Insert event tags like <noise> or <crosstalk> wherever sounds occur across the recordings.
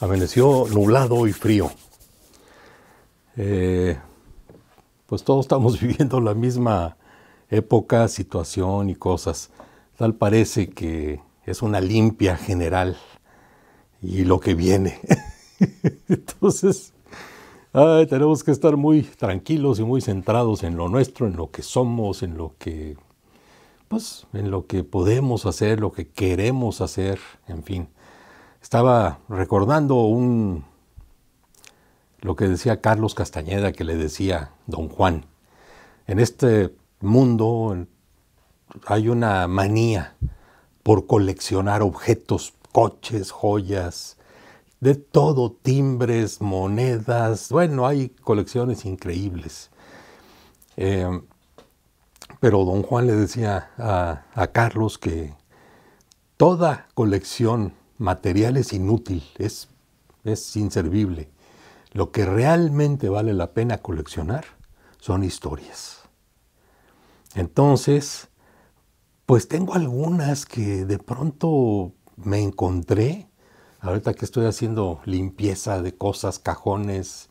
Amaneció nublado y frío. Eh, pues todos estamos <laughs> viviendo la misma época, situación y cosas. Tal parece que es una limpia general y lo que viene. <laughs> Entonces, tenemos que estar muy tranquilos y muy centrados en lo nuestro, en lo que somos, en lo que, pues, en lo que podemos hacer, lo que queremos hacer, en fin. Estaba recordando un lo que decía Carlos Castañeda que le decía Don Juan. En este mundo hay una manía por coleccionar objetos, coches, joyas, de todo, timbres, monedas, bueno, hay colecciones increíbles. Eh, pero don Juan le decía a, a Carlos que toda colección material es inútil, es, inservible. Lo que realmente vale la pena coleccionar son historias. Entonces, pues tengo algunas que de pronto me encontré, ahorita que estoy haciendo limpieza de cosas, cajones,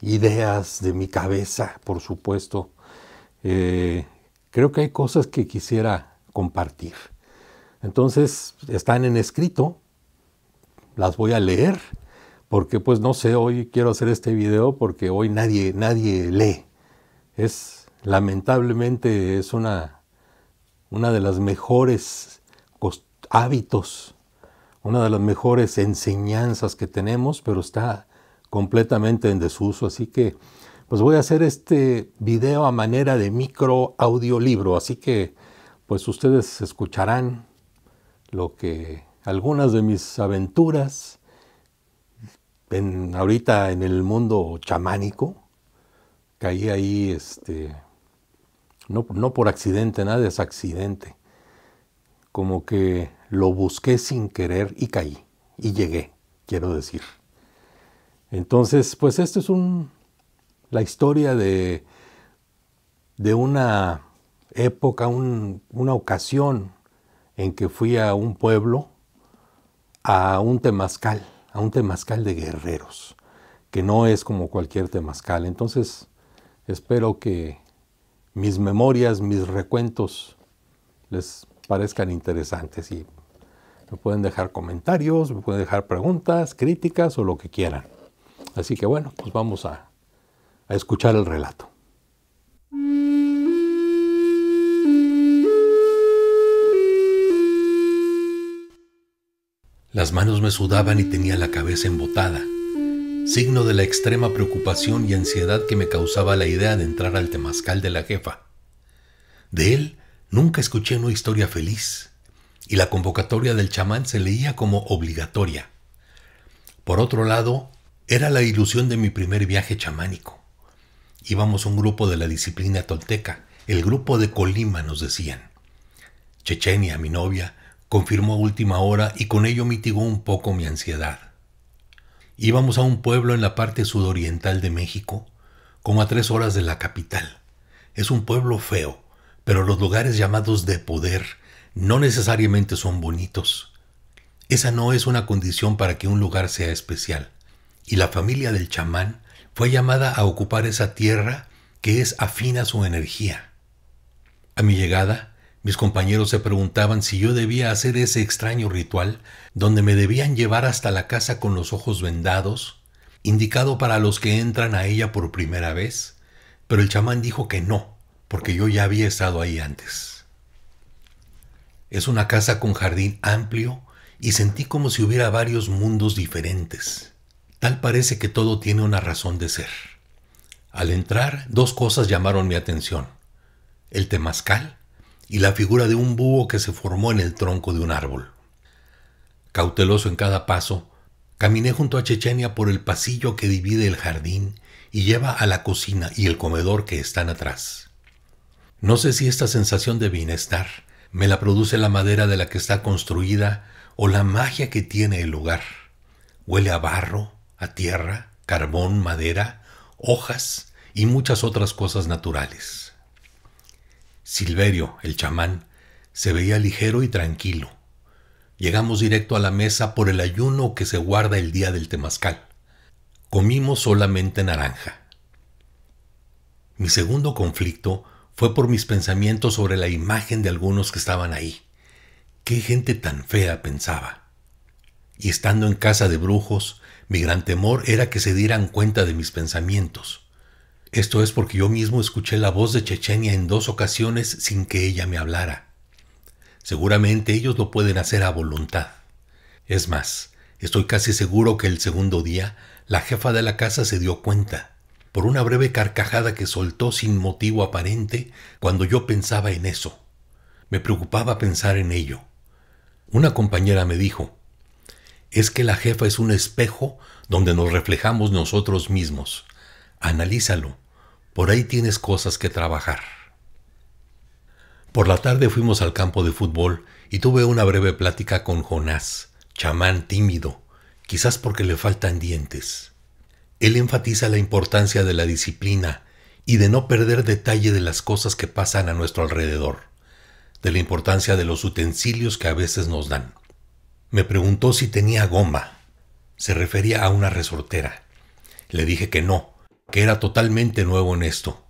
ideas de mi cabeza, por supuesto. Eh, creo que hay cosas que quisiera compartir. Entonces, están en escrito, las voy a leer, porque pues no sé, hoy quiero hacer este video porque hoy nadie, nadie lee. Es lamentablemente es una, una de las mejores hábitos, una de las mejores enseñanzas que tenemos, pero está completamente en desuso, así que pues voy a hacer este video a manera de micro audiolibro, así que pues ustedes escucharán lo que algunas de mis aventuras en, ahorita en el mundo chamánico. Caí ahí, este, no, por accidente, nada es accidente. Como que lo busqué sin querer y caí, y llegué, quiero decir. Entonces, pues esto es la historia de, de una época, una ocasión en que fui a un pueblo a un temazcal, a un temazcal de guerreros, que no es como cualquier temazcal. Entonces, espero que mis memorias, mis recuentos les parezcan interesantes y me pueden dejar comentarios, me pueden dejar preguntas, críticas o lo que quieran. Así que bueno, pues vamos a, a escuchar el relato. Las manos me sudaban y tenía la cabeza embotada, signo de la extrema preocupación y ansiedad que me causaba la idea de entrar al temazcal de la jefa. De él nunca escuché una historia feliz, y la convocatoria del chamán se leía como obligatoria. Por otro lado, era la ilusión de mi primer viaje chamánico. Íbamos un grupo de la disciplina tolteca, el grupo de Colima nos decían. Chechenia, mi novia, confirmó a última hora y con ello mitigó un poco mi ansiedad. Íbamos a un pueblo en la parte sudoriental de México, como a tres horas de la capital. Es un pueblo feo, pero los lugares llamados de poder no necesariamente son bonitos. Esa no es una condición para que un lugar sea especial. Y la familia del chamán fue llamada a ocupar esa tierra que es afina a su energía. A mi llegada, mis compañeros se preguntaban si yo debía hacer ese extraño ritual, donde me debían llevar hasta la casa con los ojos vendados, indicado para los que entran a ella por primera vez, pero el chamán dijo que no, porque yo ya había estado ahí antes. Es una casa con jardín amplio y sentí como si hubiera varios mundos diferentes. Tal parece que todo tiene una razón de ser. Al entrar, dos cosas llamaron mi atención. El temazcal, y la figura de un búho que se formó en el tronco de un árbol. Cauteloso en cada paso, caminé junto a Chechenia por el pasillo que divide el jardín y lleva a la cocina y el comedor que están atrás. No sé si esta sensación de bienestar me la produce la madera de la que está construida o la magia que tiene el lugar. Huele a barro, a tierra, carbón, madera, hojas y muchas otras cosas naturales. Silverio, el chamán, se veía ligero y tranquilo. Llegamos directo a la mesa por el ayuno que se guarda el día del temazcal. Comimos solamente naranja. Mi segundo conflicto fue por mis pensamientos sobre la imagen de algunos que estaban ahí. Qué gente tan fea pensaba. Y estando en casa de brujos, mi gran temor era que se dieran cuenta de mis pensamientos. Esto es porque yo mismo escuché la voz de Chechenia en dos ocasiones sin que ella me hablara. Seguramente ellos lo pueden hacer a voluntad. Es más, estoy casi seguro que el segundo día la jefa de la casa se dio cuenta, por una breve carcajada que soltó sin motivo aparente cuando yo pensaba en eso. Me preocupaba pensar en ello. Una compañera me dijo, es que la jefa es un espejo donde nos reflejamos nosotros mismos. Analízalo por ahí tienes cosas que trabajar. Por la tarde fuimos al campo de fútbol y tuve una breve plática con Jonás, chamán tímido, quizás porque le faltan dientes. Él enfatiza la importancia de la disciplina y de no perder detalle de las cosas que pasan a nuestro alrededor, de la importancia de los utensilios que a veces nos dan. Me preguntó si tenía goma. Se refería a una resortera. Le dije que no, que era totalmente nuevo en esto.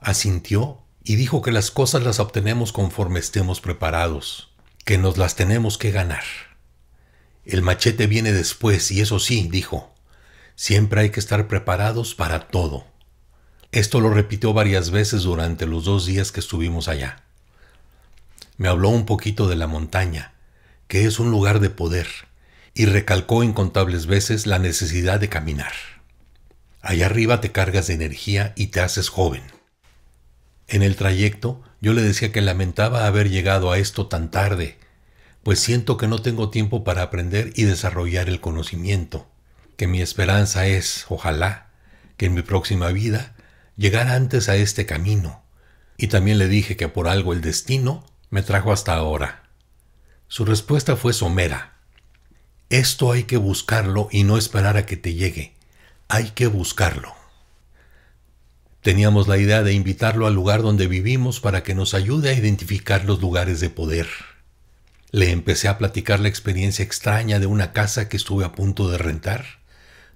Asintió y dijo que las cosas las obtenemos conforme estemos preparados, que nos las tenemos que ganar. El machete viene después y eso sí, dijo, siempre hay que estar preparados para todo. Esto lo repitió varias veces durante los dos días que estuvimos allá. Me habló un poquito de la montaña, que es un lugar de poder, y recalcó incontables veces la necesidad de caminar. Allá arriba te cargas de energía y te haces joven. En el trayecto yo le decía que lamentaba haber llegado a esto tan tarde, pues siento que no tengo tiempo para aprender y desarrollar el conocimiento, que mi esperanza es, ojalá, que en mi próxima vida llegara antes a este camino. Y también le dije que por algo el destino me trajo hasta ahora. Su respuesta fue somera. Esto hay que buscarlo y no esperar a que te llegue hay que buscarlo. Teníamos la idea de invitarlo al lugar donde vivimos para que nos ayude a identificar los lugares de poder. Le empecé a platicar la experiencia extraña de una casa que estuve a punto de rentar,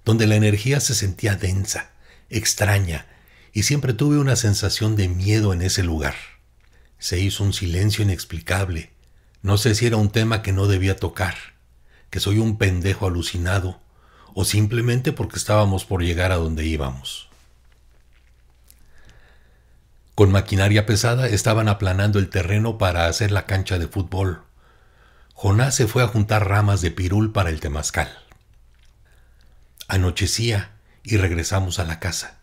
donde la energía se sentía densa, extraña, y siempre tuve una sensación de miedo en ese lugar. Se hizo un silencio inexplicable. No sé si era un tema que no debía tocar, que soy un pendejo alucinado, o simplemente porque estábamos por llegar a donde íbamos. Con maquinaria pesada estaban aplanando el terreno para hacer la cancha de fútbol. Jonás se fue a juntar ramas de pirul para el temazcal. Anochecía y regresamos a la casa.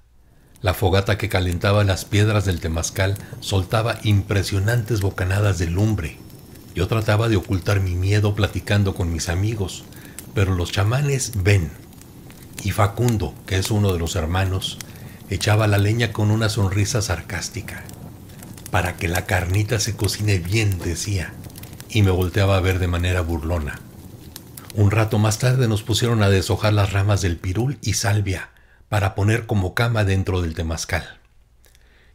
La fogata que calentaba las piedras del temazcal soltaba impresionantes bocanadas de lumbre. Yo trataba de ocultar mi miedo platicando con mis amigos, pero los chamanes ven y Facundo, que es uno de los hermanos, echaba la leña con una sonrisa sarcástica. Para que la carnita se cocine bien, decía, y me volteaba a ver de manera burlona. Un rato más tarde nos pusieron a deshojar las ramas del pirul y salvia para poner como cama dentro del temazcal.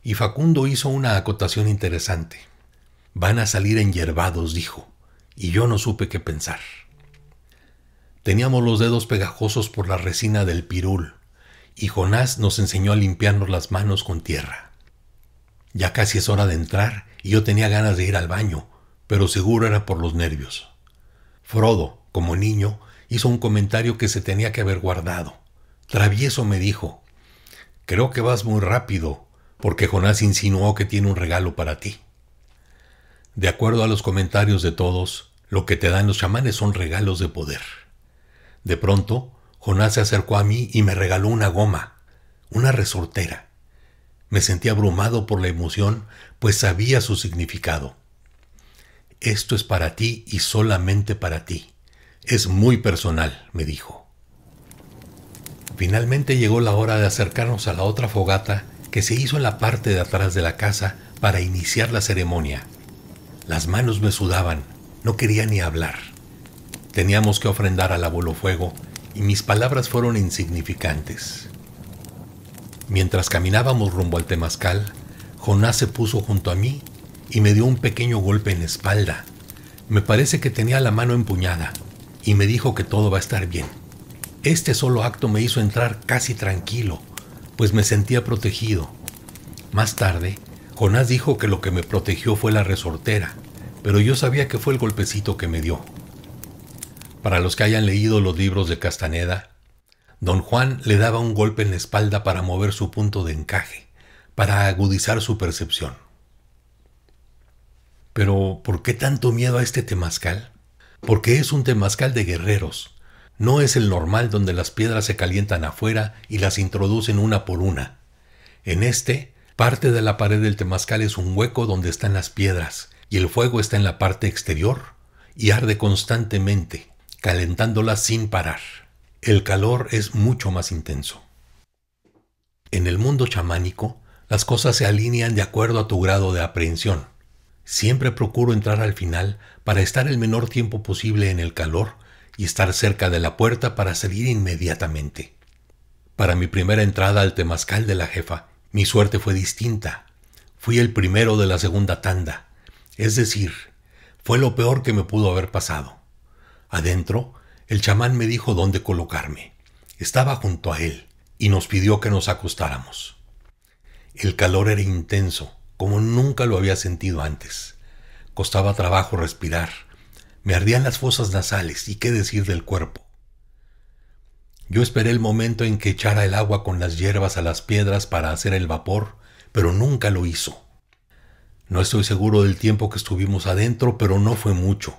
Y Facundo hizo una acotación interesante. Van a salir enyervados, dijo, y yo no supe qué pensar. Teníamos los dedos pegajosos por la resina del pirul, y Jonás nos enseñó a limpiarnos las manos con tierra. Ya casi es hora de entrar, y yo tenía ganas de ir al baño, pero seguro era por los nervios. Frodo, como niño, hizo un comentario que se tenía que haber guardado. Travieso me dijo, Creo que vas muy rápido, porque Jonás insinuó que tiene un regalo para ti. De acuerdo a los comentarios de todos, lo que te dan los chamanes son regalos de poder. De pronto, Jonás se acercó a mí y me regaló una goma, una resortera. Me sentí abrumado por la emoción, pues sabía su significado. Esto es para ti y solamente para ti. Es muy personal, me dijo. Finalmente llegó la hora de acercarnos a la otra fogata que se hizo en la parte de atrás de la casa para iniciar la ceremonia. Las manos me sudaban, no quería ni hablar. Teníamos que ofrendar al abuelo fuego y mis palabras fueron insignificantes. Mientras caminábamos rumbo al temazcal, Jonás se puso junto a mí y me dio un pequeño golpe en la espalda. Me parece que tenía la mano empuñada y me dijo que todo va a estar bien. Este solo acto me hizo entrar casi tranquilo, pues me sentía protegido. Más tarde, Jonás dijo que lo que me protegió fue la resortera, pero yo sabía que fue el golpecito que me dio. Para los que hayan leído los libros de Castaneda, don Juan le daba un golpe en la espalda para mover su punto de encaje, para agudizar su percepción. Pero, ¿por qué tanto miedo a este temazcal? Porque es un temazcal de guerreros. No es el normal donde las piedras se calientan afuera y las introducen una por una. En este, parte de la pared del temazcal es un hueco donde están las piedras, y el fuego está en la parte exterior, y arde constantemente, calentándola sin parar. El calor es mucho más intenso. En el mundo chamánico, las cosas se alinean de acuerdo a tu grado de aprehensión. Siempre procuro entrar al final para estar el menor tiempo posible en el calor y estar cerca de la puerta para salir inmediatamente. Para mi primera entrada al temazcal de la jefa, mi suerte fue distinta. Fui el primero de la segunda tanda. Es decir, fue lo peor que me pudo haber pasado. Adentro, el chamán me dijo dónde colocarme. Estaba junto a él y nos pidió que nos acostáramos. El calor era intenso, como nunca lo había sentido antes. Costaba trabajo respirar. Me ardían las fosas nasales y qué decir del cuerpo. Yo esperé el momento en que echara el agua con las hierbas a las piedras para hacer el vapor, pero nunca lo hizo. No estoy seguro del tiempo que estuvimos adentro, pero no fue mucho.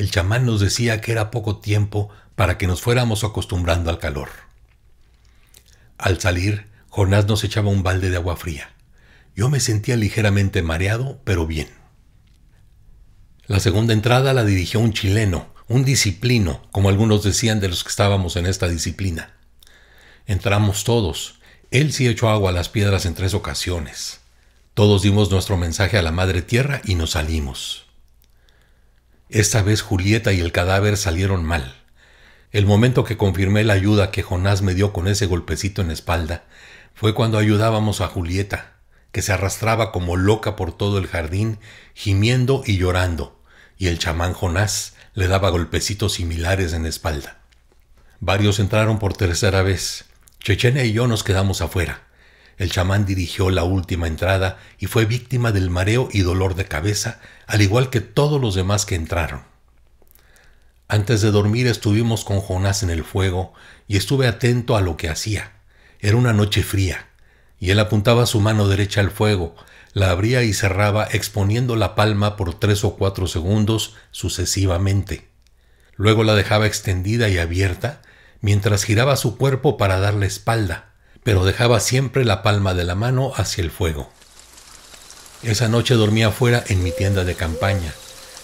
El chamán nos decía que era poco tiempo para que nos fuéramos acostumbrando al calor. Al salir, Jonás nos echaba un balde de agua fría. Yo me sentía ligeramente mareado, pero bien. La segunda entrada la dirigió un chileno, un disciplino, como algunos decían de los que estábamos en esta disciplina. Entramos todos. Él sí echó agua a las piedras en tres ocasiones. Todos dimos nuestro mensaje a la Madre Tierra y nos salimos. Esta vez Julieta y el cadáver salieron mal. El momento que confirmé la ayuda que Jonás me dio con ese golpecito en espalda fue cuando ayudábamos a Julieta, que se arrastraba como loca por todo el jardín, gimiendo y llorando, y el chamán Jonás le daba golpecitos similares en espalda. Varios entraron por tercera vez. Chechena y yo nos quedamos afuera. El chamán dirigió la última entrada y fue víctima del mareo y dolor de cabeza, al igual que todos los demás que entraron. Antes de dormir estuvimos con Jonás en el fuego y estuve atento a lo que hacía. Era una noche fría, y él apuntaba su mano derecha al fuego, la abría y cerraba exponiendo la palma por tres o cuatro segundos sucesivamente. Luego la dejaba extendida y abierta mientras giraba su cuerpo para darle espalda pero dejaba siempre la palma de la mano hacia el fuego. Esa noche dormía afuera en mi tienda de campaña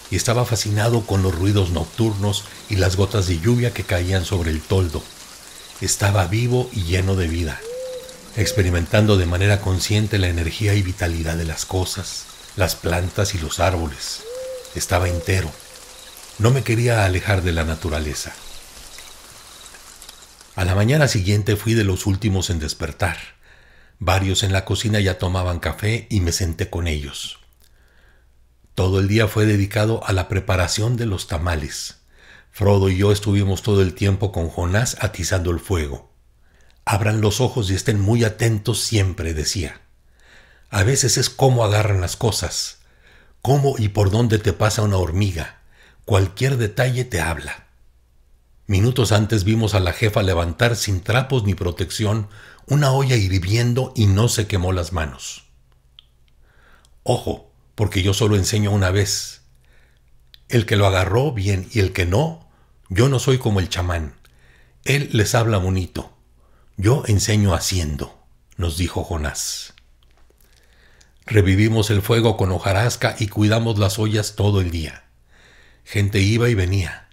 y estaba fascinado con los ruidos nocturnos y las gotas de lluvia que caían sobre el toldo. Estaba vivo y lleno de vida, experimentando de manera consciente la energía y vitalidad de las cosas, las plantas y los árboles. Estaba entero. No me quería alejar de la naturaleza. A la mañana siguiente fui de los últimos en despertar. Varios en la cocina ya tomaban café y me senté con ellos. Todo el día fue dedicado a la preparación de los tamales. Frodo y yo estuvimos todo el tiempo con Jonás atizando el fuego. Abran los ojos y estén muy atentos siempre, decía. A veces es cómo agarran las cosas, cómo y por dónde te pasa una hormiga. Cualquier detalle te habla. Minutos antes vimos a la jefa levantar sin trapos ni protección una olla hirviendo y no se quemó las manos. Ojo, porque yo solo enseño una vez. El que lo agarró bien y el que no, yo no soy como el chamán. Él les habla bonito. Yo enseño haciendo, nos dijo Jonás. Revivimos el fuego con hojarasca y cuidamos las ollas todo el día. Gente iba y venía.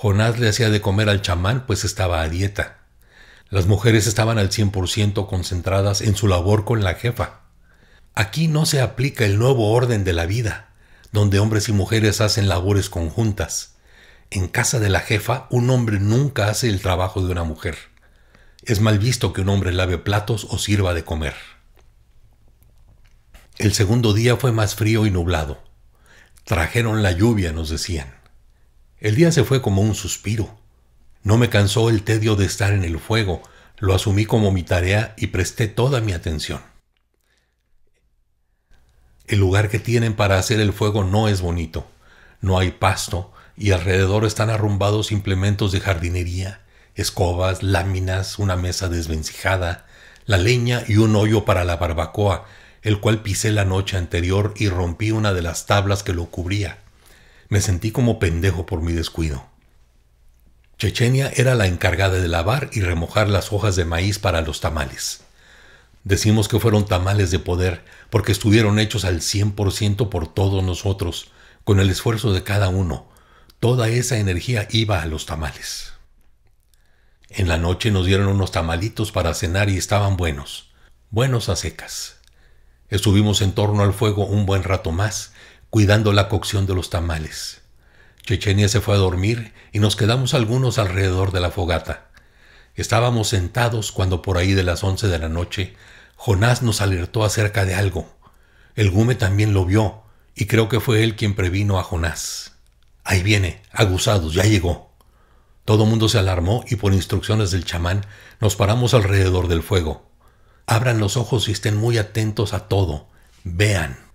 Jonás le hacía de comer al chamán, pues estaba a dieta. Las mujeres estaban al 100% concentradas en su labor con la jefa. Aquí no se aplica el nuevo orden de la vida, donde hombres y mujeres hacen labores conjuntas. En casa de la jefa, un hombre nunca hace el trabajo de una mujer. Es mal visto que un hombre lave platos o sirva de comer. El segundo día fue más frío y nublado. Trajeron la lluvia, nos decían. El día se fue como un suspiro. No me cansó el tedio de estar en el fuego, lo asumí como mi tarea y presté toda mi atención. El lugar que tienen para hacer el fuego no es bonito. No hay pasto y alrededor están arrumbados implementos de jardinería, escobas, láminas, una mesa desvencijada, la leña y un hoyo para la barbacoa, el cual pisé la noche anterior y rompí una de las tablas que lo cubría. Me sentí como pendejo por mi descuido. Chechenia era la encargada de lavar y remojar las hojas de maíz para los tamales. Decimos que fueron tamales de poder porque estuvieron hechos al 100% por todos nosotros, con el esfuerzo de cada uno. Toda esa energía iba a los tamales. En la noche nos dieron unos tamalitos para cenar y estaban buenos, buenos a secas. Estuvimos en torno al fuego un buen rato más cuidando la cocción de los tamales. Chechenia se fue a dormir y nos quedamos algunos alrededor de la fogata. Estábamos sentados cuando por ahí de las once de la noche Jonás nos alertó acerca de algo. El gume también lo vio y creo que fue él quien previno a Jonás. Ahí viene, aguzados, ya llegó. Todo mundo se alarmó y por instrucciones del chamán nos paramos alrededor del fuego. Abran los ojos y estén muy atentos a todo. Vean.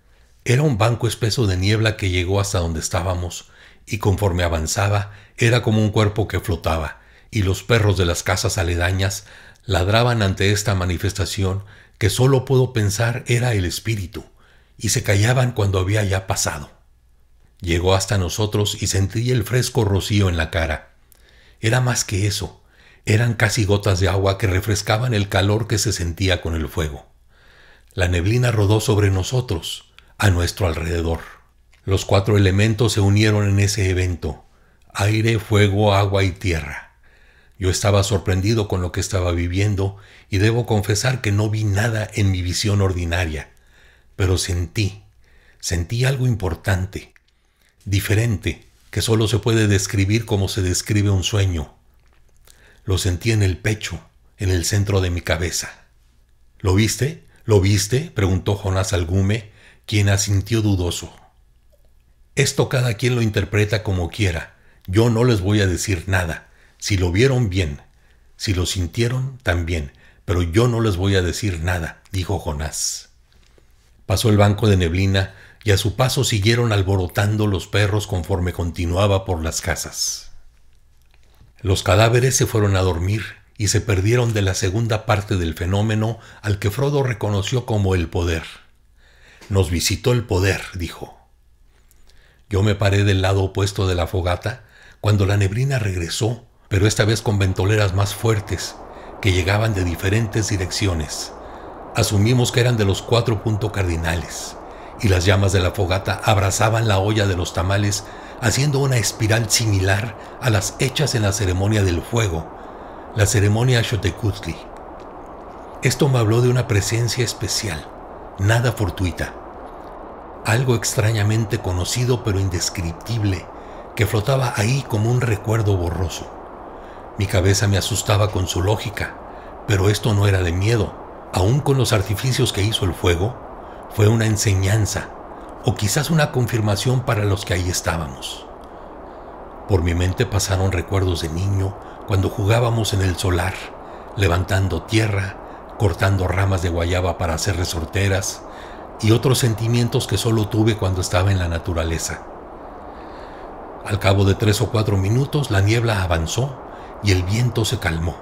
Era un banco espeso de niebla que llegó hasta donde estábamos, y conforme avanzaba, era como un cuerpo que flotaba, y los perros de las casas aledañas ladraban ante esta manifestación que solo puedo pensar era el espíritu, y se callaban cuando había ya pasado. Llegó hasta nosotros y sentí el fresco rocío en la cara. Era más que eso, eran casi gotas de agua que refrescaban el calor que se sentía con el fuego. La neblina rodó sobre nosotros, a nuestro alrededor. Los cuatro elementos se unieron en ese evento, aire, fuego, agua y tierra. Yo estaba sorprendido con lo que estaba viviendo y debo confesar que no vi nada en mi visión ordinaria, pero sentí, sentí algo importante, diferente, que solo se puede describir como se describe un sueño. Lo sentí en el pecho, en el centro de mi cabeza. ¿Lo viste? ¿Lo viste? preguntó Jonás Algume, quien asintió dudoso. Esto cada quien lo interpreta como quiera. Yo no les voy a decir nada. Si lo vieron bien, si lo sintieron también, pero yo no les voy a decir nada, dijo Jonás. Pasó el banco de neblina y a su paso siguieron alborotando los perros conforme continuaba por las casas. Los cadáveres se fueron a dormir y se perdieron de la segunda parte del fenómeno al que Frodo reconoció como el poder. Nos visitó el poder, dijo. Yo me paré del lado opuesto de la fogata cuando la neblina regresó, pero esta vez con ventoleras más fuertes que llegaban de diferentes direcciones. Asumimos que eran de los cuatro puntos cardinales, y las llamas de la fogata abrazaban la olla de los tamales, haciendo una espiral similar a las hechas en la ceremonia del fuego, la ceremonia Xotecutli. Esto me habló de una presencia especial, nada fortuita. Algo extrañamente conocido pero indescriptible que flotaba ahí como un recuerdo borroso. Mi cabeza me asustaba con su lógica, pero esto no era de miedo. Aún con los artificios que hizo el fuego, fue una enseñanza, o quizás una confirmación para los que ahí estábamos. Por mi mente pasaron recuerdos de niño, cuando jugábamos en el solar, levantando tierra, cortando ramas de guayaba para hacer resorteras y otros sentimientos que solo tuve cuando estaba en la naturaleza. Al cabo de tres o cuatro minutos la niebla avanzó y el viento se calmó.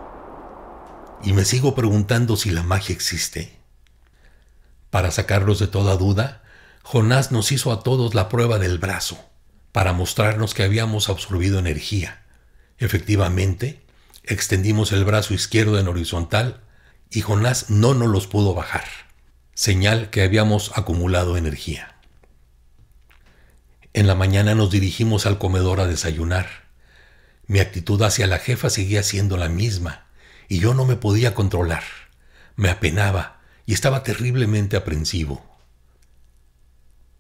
Y me sigo preguntando si la magia existe. Para sacarlos de toda duda, Jonás nos hizo a todos la prueba del brazo, para mostrarnos que habíamos absorbido energía. Efectivamente, extendimos el brazo izquierdo en horizontal y Jonás no nos los pudo bajar, señal que habíamos acumulado energía. En la mañana nos dirigimos al comedor a desayunar. Mi actitud hacia la jefa seguía siendo la misma, y yo no me podía controlar. Me apenaba y estaba terriblemente aprensivo.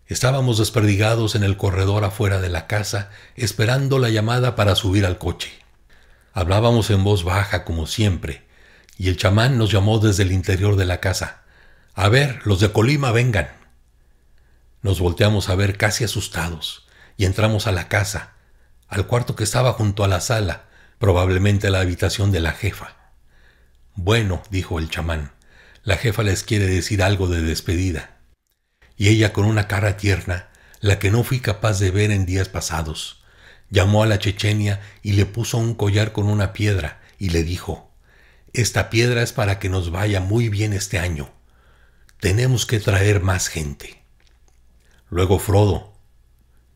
Estábamos desperdigados en el corredor afuera de la casa, esperando la llamada para subir al coche. Hablábamos en voz baja, como siempre, y el chamán nos llamó desde el interior de la casa. A ver, los de Colima, vengan. Nos volteamos a ver casi asustados y entramos a la casa, al cuarto que estaba junto a la sala, probablemente la habitación de la jefa. Bueno, dijo el chamán, la jefa les quiere decir algo de despedida. Y ella con una cara tierna, la que no fui capaz de ver en días pasados, llamó a la chechenia y le puso un collar con una piedra y le dijo, esta piedra es para que nos vaya muy bien este año. Tenemos que traer más gente. Luego Frodo.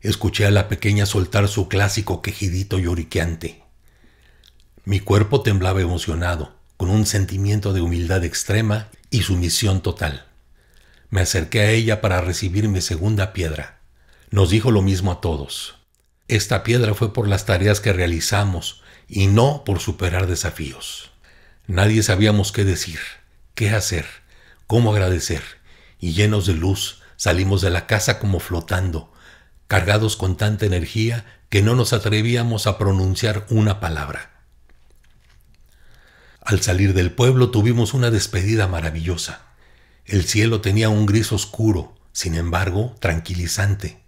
Escuché a la pequeña soltar su clásico quejidito lloriqueante. Mi cuerpo temblaba emocionado, con un sentimiento de humildad extrema y sumisión total. Me acerqué a ella para recibir mi segunda piedra. Nos dijo lo mismo a todos. Esta piedra fue por las tareas que realizamos y no por superar desafíos. Nadie sabíamos qué decir, qué hacer, cómo agradecer, y llenos de luz salimos de la casa como flotando, cargados con tanta energía que no nos atrevíamos a pronunciar una palabra. Al salir del pueblo tuvimos una despedida maravillosa. El cielo tenía un gris oscuro, sin embargo, tranquilizante.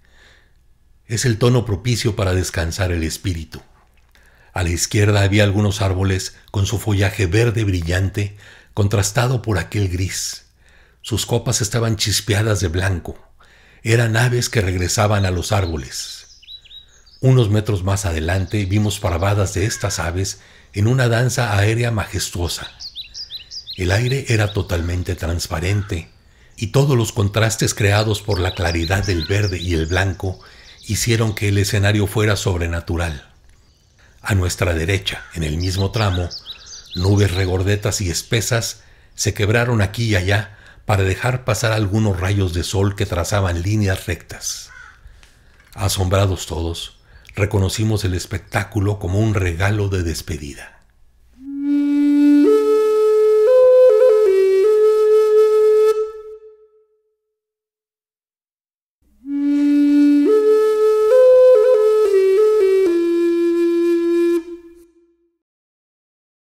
Es el tono propicio para descansar el espíritu. A la izquierda había algunos árboles con su follaje verde brillante, contrastado por aquel gris. Sus copas estaban chispeadas de blanco. Eran aves que regresaban a los árboles. Unos metros más adelante vimos parvadas de estas aves en una danza aérea majestuosa. El aire era totalmente transparente y todos los contrastes creados por la claridad del verde y el blanco hicieron que el escenario fuera sobrenatural. A nuestra derecha, en el mismo tramo, nubes regordetas y espesas se quebraron aquí y allá para dejar pasar algunos rayos de sol que trazaban líneas rectas. Asombrados todos, reconocimos el espectáculo como un regalo de despedida.